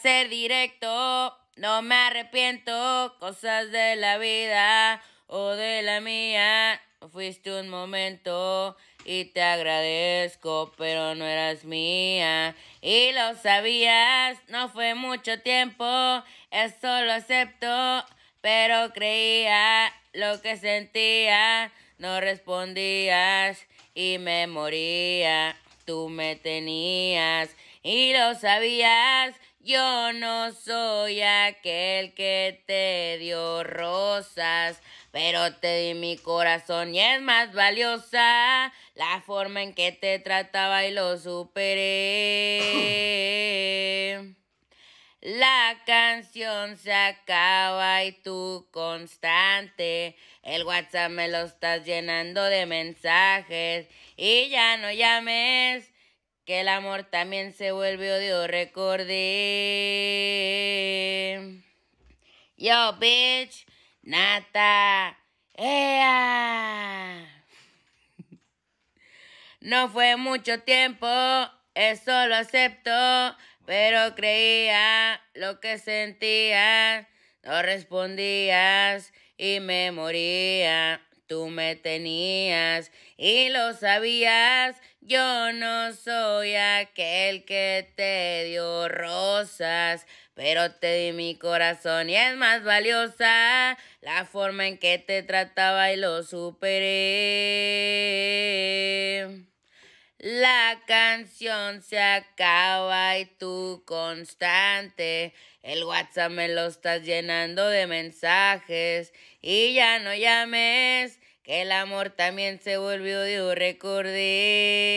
ser directo, no me arrepiento, cosas de la vida o de la mía. Fuiste un momento y te agradezco, pero no eras mía. Y lo sabías, no fue mucho tiempo, eso lo acepto, pero creía lo que sentía, no respondías y me moría. Tú me tenías y lo sabías, yo no soy aquel que te dio rosas, pero te di mi corazón y es más valiosa la forma en que te trataba y lo superé. La canción se acaba y tú constante. El WhatsApp me lo estás llenando de mensajes y ya no llames que el amor también se vuelve odio, recordé. Yo, bitch, nata, ea. No fue mucho tiempo, eso lo acepto, pero creía lo que sentía, no respondías y me moría. Tú me tenías y lo sabías, yo no soy aquel que te dio rosas, pero te di mi corazón y es más valiosa la forma en que te trataba y lo superé. La canción se acaba y tú constante. El WhatsApp me lo estás llenando de mensajes. Y ya no llames, que el amor también se volvió Dios, recordé.